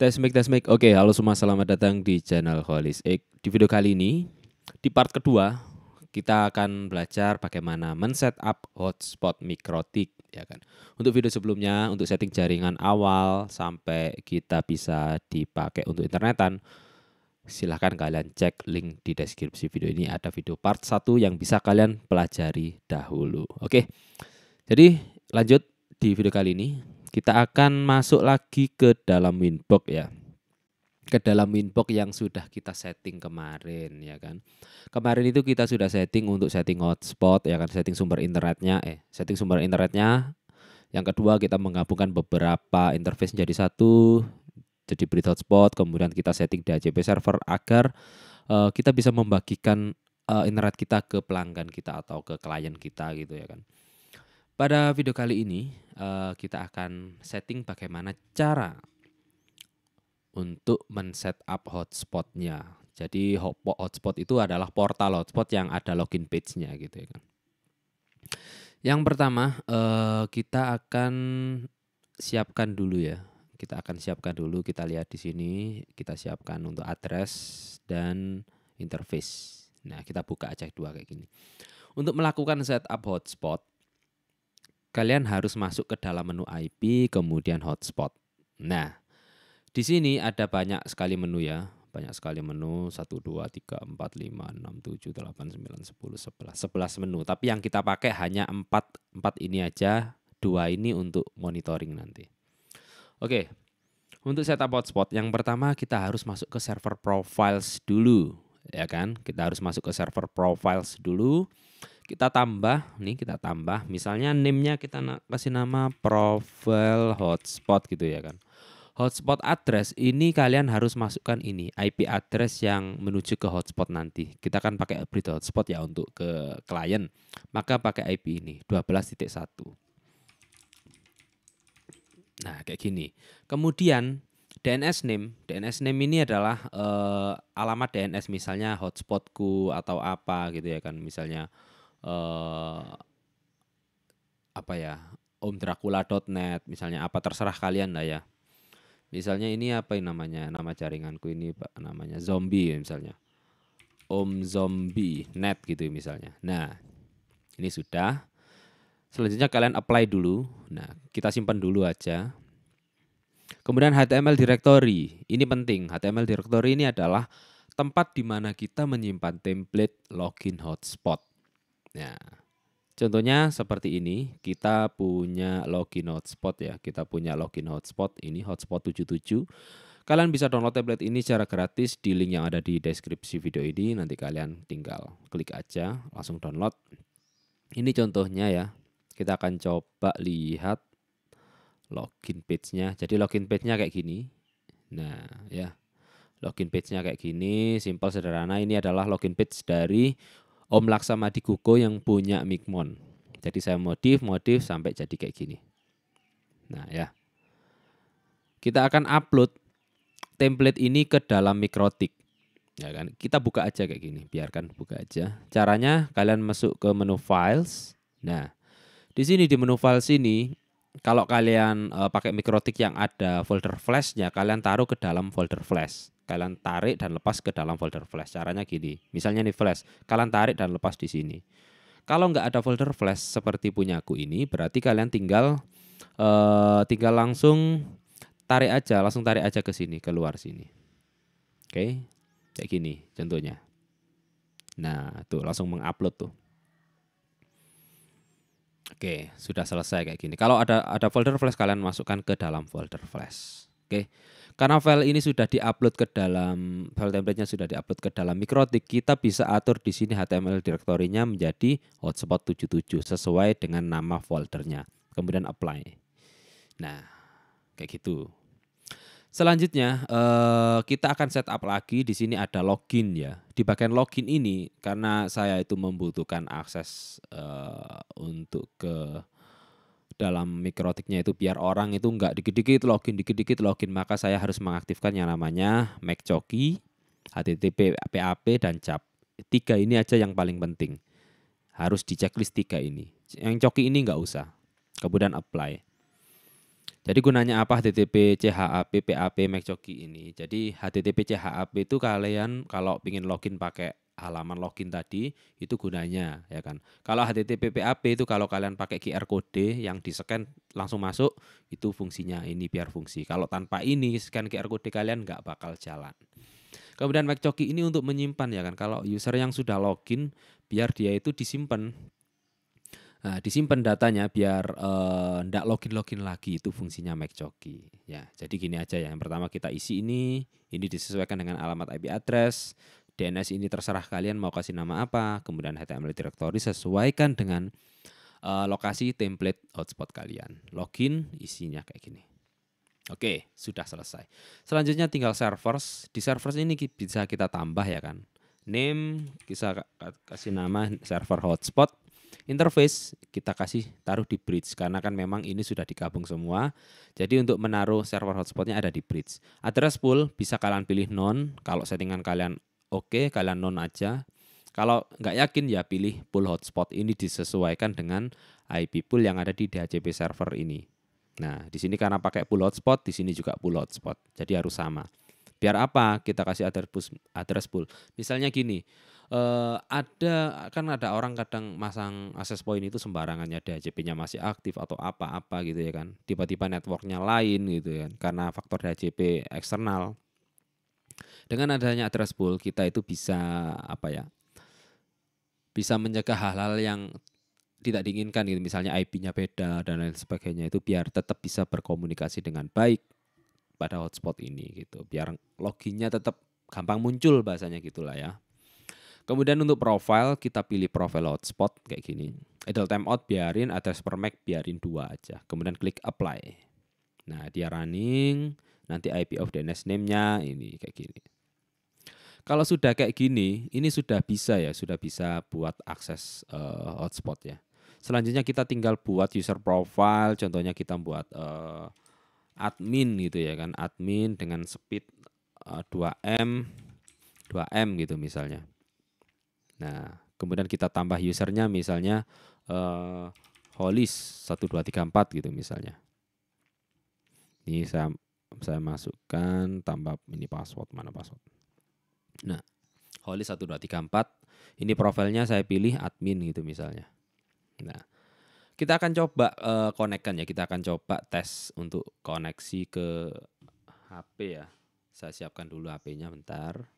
Tes mic, tes mic. Oke, halo semua, selamat datang di channel Holis X. Di video kali ini, di part kedua, kita akan belajar bagaimana men-setup hotspot mikrotik ya kan. Untuk video sebelumnya, untuk setting jaringan awal sampai kita bisa dipakai untuk internetan, silahkan kalian cek link di deskripsi video ini ada video part 1 yang bisa kalian pelajari dahulu. Oke. Jadi, lanjut di video kali ini kita akan masuk lagi ke dalam winbox ya ke dalam winbox yang sudah kita setting kemarin ya kan. Kemarin itu kita sudah setting untuk setting hotspot ya kan, setting sumber internetnya eh setting sumber internetnya. Yang kedua kita menggabungkan beberapa interface menjadi satu jadi bridge hotspot, kemudian kita setting DHCP server agar uh, kita bisa membagikan uh, internet kita ke pelanggan kita atau ke klien kita gitu ya kan. Pada video kali ini uh, kita akan setting bagaimana cara untuk men-setup hotspotnya. Jadi hotspot itu adalah portal hotspot yang ada login page-nya gitu ya kan. Yang pertama uh, kita akan siapkan dulu ya. Kita akan siapkan dulu. Kita lihat di sini kita siapkan untuk address dan interface. Nah kita buka aja dua kayak gini. Untuk melakukan setup hotspot kalian harus masuk ke dalam menu IP, kemudian hotspot. Nah, di sini ada banyak sekali menu ya. Banyak sekali menu, 1, 2, 3, 4, 5, 6, 7, 8, 9, 10, 11. 11 menu, tapi yang kita pakai hanya 4, 4 ini aja, dua ini untuk monitoring nanti. Oke, untuk setup hotspot, yang pertama kita harus masuk ke server profiles dulu. Ya kan, kita harus masuk ke server profiles dulu kita tambah nih kita tambah misalnya name-nya kita na kasih nama profile hotspot gitu ya kan hotspot address ini kalian harus masukkan ini IP address yang menuju ke hotspot nanti kita kan pakai hybrid hotspot ya untuk ke klien maka pakai IP ini 12.1 nah kayak gini kemudian DNS name, DNS name ini adalah eh, alamat DNS misalnya hotspotku atau apa gitu ya kan misalnya uh, apa ya omdracula.net misalnya apa terserah kalian lah ya misalnya ini apa yang namanya nama jaringanku ini pak namanya zombie ya, misalnya om zombie net gitu ya, misalnya nah ini sudah selanjutnya kalian apply dulu nah kita simpan dulu aja kemudian HTML directory ini penting HTML directory ini adalah tempat di mana kita menyimpan template login hotspot Ya. Contohnya seperti ini, kita punya login hotspot ya. Kita punya login hotspot ini hotspot 77. Kalian bisa download tablet ini secara gratis di link yang ada di deskripsi video ini. Nanti kalian tinggal klik aja, langsung download. Ini contohnya ya. Kita akan coba lihat login page-nya. Jadi login page-nya kayak gini. Nah, ya. Login page-nya kayak gini, simple sederhana. Ini adalah login page dari Om Laksamadi Guko yang punya Mikmon. Jadi saya modif, modif sampai jadi kayak gini. Nah ya, kita akan upload template ini ke dalam mikrotik. Ya kan? Kita buka aja kayak gini, biarkan buka aja. Caranya kalian masuk ke menu files. Nah, di sini di menu files ini kalau kalian uh, pakai mikrotik yang ada folder flashnya, kalian taruh ke dalam folder flash. Kalian tarik dan lepas ke dalam folder flash. Caranya gini, misalnya ini flash, kalian tarik dan lepas di sini. Kalau nggak ada folder flash seperti punya aku ini, berarti kalian tinggal uh, tinggal langsung tarik aja, langsung tarik aja ke sini, keluar sini. Oke, okay? kayak gini contohnya. Nah, tuh langsung mengupload tuh. Oke, sudah selesai kayak gini. Kalau ada ada folder flash kalian masukkan ke dalam folder flash. Oke. Karena file ini sudah diupload ke dalam file template-nya sudah diupload ke dalam Mikrotik, kita bisa atur di sini HTML direktorinya menjadi hotspot 77 sesuai dengan nama foldernya. Kemudian apply. Nah, kayak gitu. Selanjutnya uh, kita akan setup lagi di sini ada login ya. Di bagian login ini karena saya itu membutuhkan akses uh, untuk ke dalam mikrotiknya itu biar orang itu nggak dikit-dikit login dikit-dikit login maka saya harus mengaktifkan yang namanya MacChoki, HTTP, PAP dan CAP. Tiga ini aja yang paling penting. Harus di checklist tiga ini. Yang choki ini nggak usah. Kemudian apply. Jadi gunanya apa HTTP CHAP PAP MacJockey ini? Jadi HTTP CHAP itu kalian kalau ingin login pakai halaman login tadi itu gunanya ya kan. Kalau HTTP PAP itu kalau kalian pakai QR code yang di scan langsung masuk itu fungsinya ini biar fungsi. Kalau tanpa ini scan QR code kalian nggak bakal jalan. Kemudian MacJockey ini untuk menyimpan ya kan. Kalau user yang sudah login biar dia itu disimpan Nah, disimpan datanya biar eh, ndak login-login lagi itu fungsinya Mac Joki. Ya, jadi gini aja ya. Yang pertama kita isi ini, ini disesuaikan dengan alamat IP address. DNS ini terserah kalian mau kasih nama apa. Kemudian HTML directory sesuaikan dengan uh, lokasi template hotspot kalian. Login isinya kayak gini. Oke, sudah selesai. Selanjutnya tinggal servers. Di servers ini bisa kita tambah ya kan. Name, bisa kasih nama server hotspot Interface kita kasih taruh di bridge karena kan memang ini sudah digabung semua. Jadi untuk menaruh server hotspotnya ada di bridge. Address pool bisa kalian pilih non kalau settingan kalian oke okay, kalian non aja. Kalau nggak yakin ya pilih pool hotspot ini disesuaikan dengan IP pool yang ada di DHCP server ini. Nah, di sini karena pakai pool hotspot, di sini juga pool hotspot. Jadi harus sama. Biar apa kita kasih address, address pool? Misalnya gini, uh, ada kan ada orang kadang masang access point itu sembarangannya DHCP-nya masih aktif atau apa-apa gitu ya kan. Tiba-tiba networknya lain gitu ya kan, karena faktor DHCP eksternal. Dengan adanya address pool kita itu bisa apa ya? Bisa menjaga hal-hal yang tidak diinginkan gitu misalnya IP-nya beda dan lain sebagainya itu biar tetap bisa berkomunikasi dengan baik pada hotspot ini gitu. Biar loginnya tetap gampang muncul bahasanya gitulah ya. Kemudian untuk profile kita pilih profile hotspot kayak gini. Idle timeout biarin, address per MAC biarin dua aja. Kemudian klik apply. Nah dia running, nanti IP of DNS name-nya ini kayak gini. Kalau sudah kayak gini, ini sudah bisa ya, sudah bisa buat akses uh, hotspot ya. Selanjutnya kita tinggal buat user profile, contohnya kita buat uh, admin gitu ya kan admin dengan speed uh, 2M 2M gitu misalnya nah kemudian kita tambah usernya misalnya uh, holis 1234 gitu misalnya ini saya saya masukkan tambah ini password mana password nah holis 1234 ini profilnya saya pilih admin gitu misalnya nah kita akan coba uh, eh, konekkan ya, kita akan coba tes untuk koneksi ke HP ya. Saya siapkan dulu HP-nya bentar.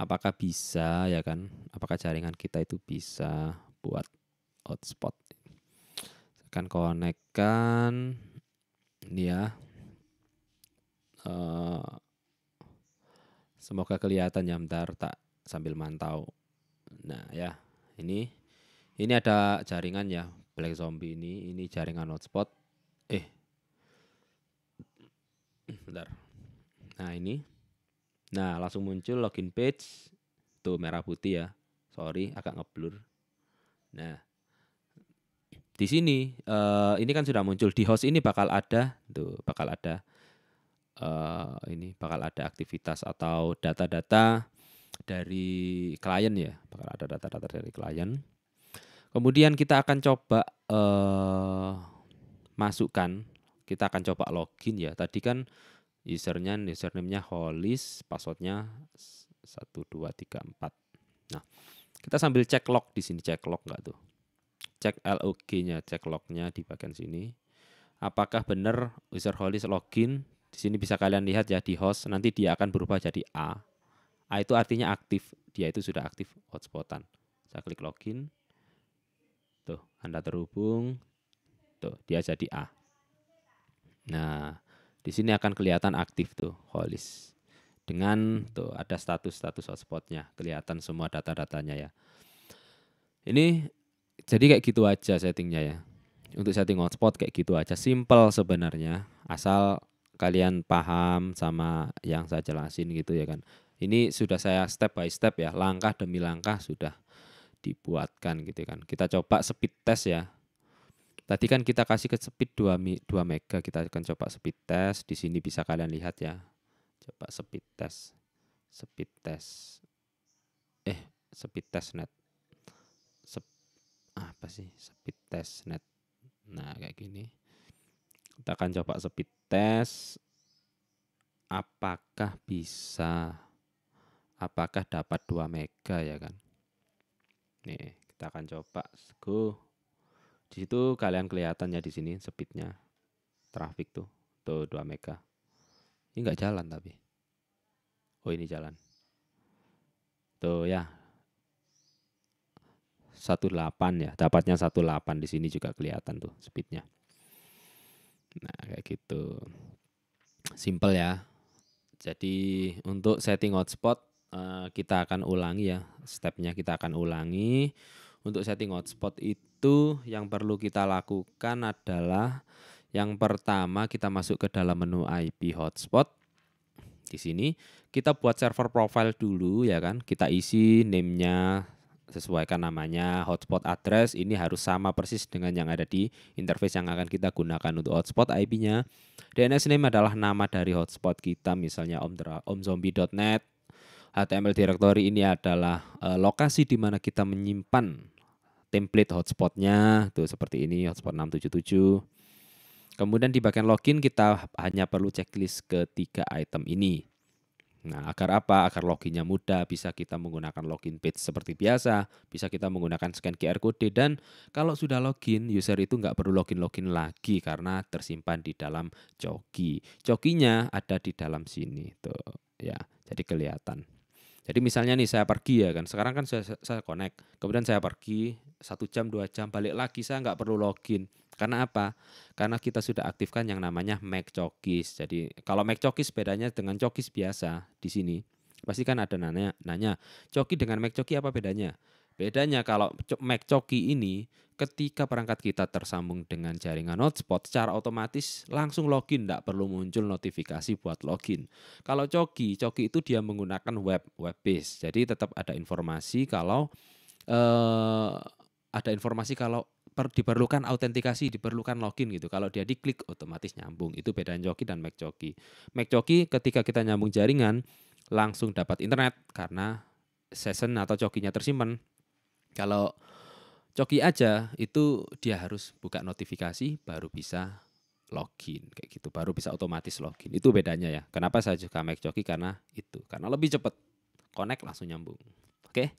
Apakah bisa ya kan? Apakah jaringan kita itu bisa buat hotspot? akan konekkan ini ya. Uh, semoga kelihatan ya bentar tak sambil mantau. Nah ya, ini ini ada jaringan ya Black Zombie ini ini jaringan hotspot. Eh. Bentar. Nah, ini. Nah, langsung muncul login page. Tuh merah putih ya. Sorry, agak ngeblur. Nah, di sini uh, ini kan sudah muncul di host ini bakal ada tuh bakal ada uh, ini bakal ada aktivitas atau data-data dari klien ya bakal ada data-data dari klien Kemudian kita akan coba uh, masukkan, kita akan coba login ya. Tadi kan usernya, username-nya holis, passwordnya empat. Nah, kita sambil cek log di sini, cek log nggak tuh? Cek log-nya, cek log-nya di bagian sini. Apakah benar user holis login? Di sini bisa kalian lihat ya di host, nanti dia akan berubah jadi A. A itu artinya aktif, dia itu sudah aktif hotspotan. Saya klik login. Tuh, Anda terhubung. Tuh, dia jadi A. Nah, di sini akan kelihatan aktif tuh, holis. Dengan tuh ada status-status hotspotnya, kelihatan semua data-datanya ya. Ini jadi kayak gitu aja settingnya ya. Untuk setting hotspot kayak gitu aja, simple sebenarnya. Asal kalian paham sama yang saya jelasin gitu ya kan. Ini sudah saya step by step ya, langkah demi langkah sudah dibuatkan gitu kan. Kita coba speed test ya. Tadi kan kita kasih ke speed 2, 2 mega, kita akan coba speed test. Di sini bisa kalian lihat ya. Coba speed test. Speed test. Eh, speed test net. Sep, apa sih? Speed test net. Nah, kayak gini. Kita akan coba speed test apakah bisa apakah dapat 2 mega ya kan. Nih, kita akan coba go. Di situ kalian kelihatan ya di sini speednya traffic tuh. Tuh 2 mega. Ini enggak jalan tapi. Oh, ini jalan. Tuh ya. 18 ya. Dapatnya 18 di sini juga kelihatan tuh speednya. Nah, kayak gitu. Simple ya. Jadi untuk setting hotspot Eh, kita akan ulangi ya stepnya kita akan ulangi untuk setting hotspot itu yang perlu kita lakukan adalah yang pertama kita masuk ke dalam menu IP hotspot di sini kita buat server profile dulu ya kan kita isi namenya sesuaikan namanya hotspot address ini harus sama persis dengan yang ada di interface yang akan kita gunakan untuk hotspot IP-nya DNS name adalah nama dari hotspot kita misalnya omzombie.net HTML eh, directory ini adalah uh, lokasi di mana kita menyimpan template hotspotnya tuh seperti ini hotspot 677 kemudian di bagian login kita hanya perlu checklist ketiga item ini nah agar apa agar loginnya mudah bisa kita menggunakan login page seperti biasa bisa kita menggunakan scan QR code dan kalau sudah login user itu nggak perlu login login lagi karena tersimpan di dalam coki cokinya ada di dalam sini tuh ya jadi kelihatan jadi misalnya nih saya pergi ya kan, sekarang kan saya, saya connect, kemudian saya pergi satu jam dua jam balik lagi saya nggak perlu login. Karena apa? Karena kita sudah aktifkan yang namanya Mac Cokis. Jadi kalau Mac Cokis bedanya dengan Cokis biasa di sini. Pasti kan ada nanya, nanya Coki dengan Mac Coki apa bedanya? Bedanya kalau Mac Coki ini ketika perangkat kita tersambung dengan jaringan hotspot secara otomatis langsung login tidak perlu muncul notifikasi buat login. Kalau Coki, Coki itu dia menggunakan web web base. Jadi tetap ada informasi kalau eh, ada informasi kalau diperlukan autentikasi, diperlukan login gitu. Kalau dia diklik otomatis nyambung. Itu beda Coki dan Mac Coki. Mac Coki ketika kita nyambung jaringan langsung dapat internet karena session atau cokinya tersimpan kalau coki aja itu dia harus buka notifikasi baru bisa login kayak gitu baru bisa otomatis login itu bedanya ya kenapa saya juga make Coki karena itu karena lebih cepat connect langsung nyambung oke okay?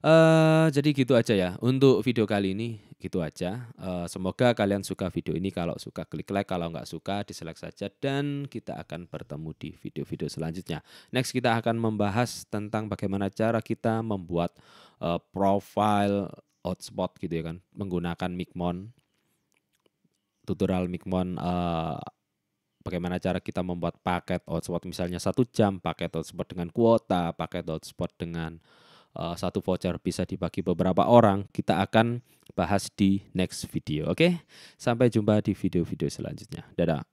uh, eh, jadi gitu aja ya untuk video kali ini gitu aja. Uh, semoga kalian suka video ini. Kalau suka klik like, kalau nggak suka dislike saja. Dan kita akan bertemu di video-video selanjutnya. Next kita akan membahas tentang bagaimana cara kita membuat uh, profile hotspot gitu ya kan, menggunakan Micmon tutorial Micmon uh, eh, bagaimana cara kita membuat paket hotspot misalnya satu jam paket hotspot dengan kuota paket hotspot dengan uh, satu voucher bisa dibagi beberapa orang, kita akan bahas di next video. Oke, okay? sampai jumpa di video-video selanjutnya. Dadah.